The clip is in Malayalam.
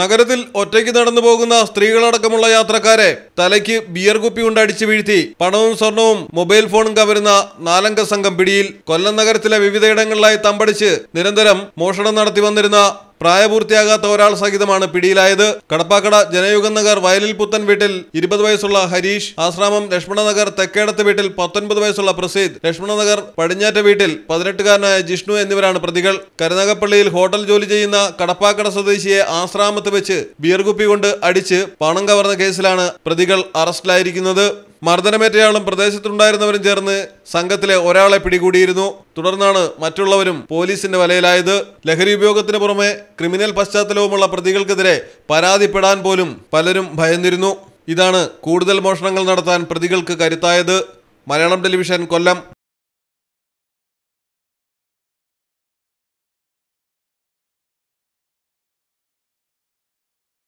നഗരത്തിൽ ഒറ്റയ്ക്ക് നടന്നു പോകുന്ന സ്ത്രീകളടക്കമുള്ള യാത്രക്കാരെ തലയ്ക്ക് ബിയർ കുപ്പി കൊണ്ട് അടിച്ചു വീഴ്ത്തി പണവും സ്വർണവും മൊബൈൽ ഫോണും കവരുന്ന നാലംഗ സംഘം പിടിയിൽ കൊല്ലം നഗരത്തിലെ വിവിധയിടങ്ങളിലായി തമ്പടിച്ച് നിരന്തരം മോഷണം നടത്തി വന്നിരുന്ന പ്രായപൂർത്തിയാകാത്ത ഒരാൾ സഹിതമാണ് പിടിയിലായത് കടപ്പാക്കട ജനയുഗം നഗർ വയലിൽ പുത്തൻ വീട്ടിൽ ഇരുപത് വയസ്സുള്ള ഹരീഷ് ആശ്രാമം ലക്ഷ്മണനഗർ തെക്കേടത്ത് വീട്ടിൽ പത്തൊൻപത് വയസ്സുള്ള പ്രസീദ് ലക്ഷ്മണനഗർ പടിഞ്ഞാറ്റ വീട്ടിൽ പതിനെട്ടുകാരനായ ജിഷ്ണു എന്നിവരാണ് പ്രതികൾ കരുനാഗപ്പള്ളിയിൽ ഹോട്ടൽ ജോലി ചെയ്യുന്ന കടപ്പാക്കട സ്വദേശിയെ ആശ്രാമത്ത് വെച്ച് ബിയർ കുപ്പി കൊണ്ട് അടിച്ച് പണം കവർന്ന കേസിലാണ് പ്രതികൾ അറസ്റ്റിലായിരിക്കുന്നത് മർദ്ദനമേറ്റയാളും പ്രദേശത്തുണ്ടായിരുന്നവരും ചേർന്ന് സംഘത്തിലെ ഒരാളെ പിടികൂടിയിരുന്നു തുടർന്നാണ് മറ്റുള്ളവരും പോലീസിന്റെ വലയിലായത് ലഹരി ഉപയോഗത്തിന് പുറമെ ക്രിമിനൽ പശ്ചാത്തലവുമുള്ള പ്രതികൾക്കെതിരെ പരാതിപ്പെടാൻ പോലും പലരും ഭയന്നിരുന്നു ഇതാണ് കൂടുതൽ മോഷണങ്ങൾ നടത്താൻ പ്രതികൾക്ക് കരുത്തായത് മലയാളം ടെലിവിഷൻ കൊല്ലം